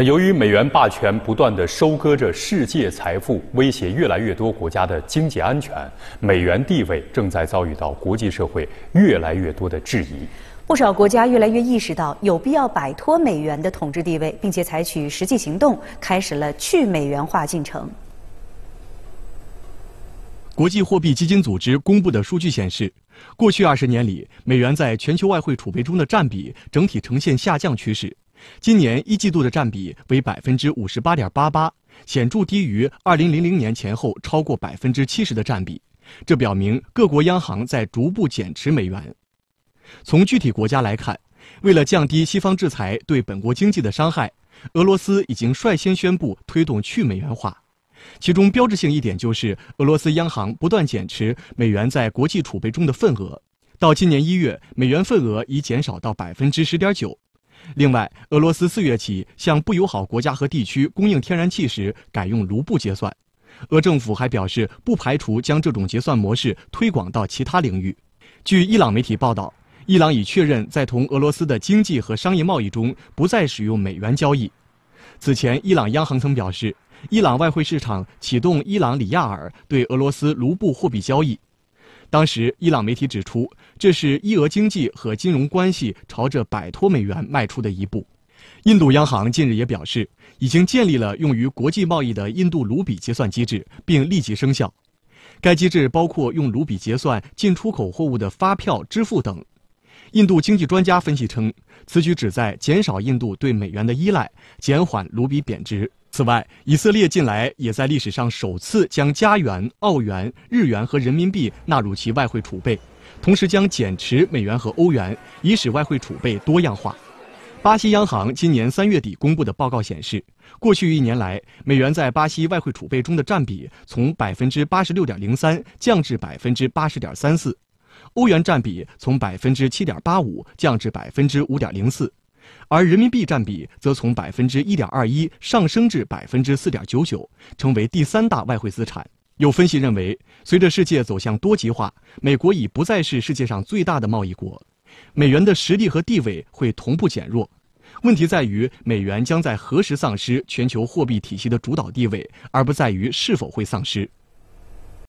那由于美元霸权不断的收割着世界财富，威胁越来越多国家的经济安全，美元地位正在遭遇到国际社会越来越多的质疑。不少国家越来越意识到有必要摆脱美元的统治地位，并且采取实际行动，开始了去美元化进程。国际货币基金组织公布的数据显示，过去二十年里，美元在全球外汇储备中的占比整体呈现下降趋势。今年一季度的占比为百分之五十八点八八，显著低于二零零零年前后超过百分之七十的占比。这表明各国央行在逐步减持美元。从具体国家来看，为了降低西方制裁对本国经济的伤害，俄罗斯已经率先宣布推动去美元化。其中标志性一点就是俄罗斯央行不断减持美元在国际储备中的份额。到今年一月，美元份额已减少到百分之十点九。另外，俄罗斯四月起向不友好国家和地区供应天然气时改用卢布结算。俄政府还表示，不排除将这种结算模式推广到其他领域。据伊朗媒体报道，伊朗已确认在同俄罗斯的经济和商业贸易中不再使用美元交易。此前，伊朗央行曾表示，伊朗外汇市场启动伊朗里亚尔对俄罗斯卢布货币交易。当时，伊朗媒体指出，这是伊俄经济和金融关系朝着摆脱美元迈出的一步。印度央行近日也表示，已经建立了用于国际贸易的印度卢比结算机制，并立即生效。该机制包括用卢比结算进出口货物的发票支付等。印度经济专家分析称，此举旨在减少印度对美元的依赖，减缓卢比贬值。此外，以色列近来也在历史上首次将加元、澳元、日元和人民币纳入其外汇储备，同时将减持美元和欧元，以使外汇储备多样化。巴西央行今年三月底公布的报告显示，过去一年来，美元在巴西外汇储备中的占比从百分之八十六点零三降至百分之八十点三四，欧元占比从百分之七点八五降至百分之五点零四。而人民币占比则从百分之一点二一上升至百分之四点九九，成为第三大外汇资产。有分析认为，随着世界走向多极化，美国已不再是世界上最大的贸易国，美元的实力和地位会同步减弱。问题在于，美元将在何时丧失全球货币体系的主导地位，而不在于是否会丧失。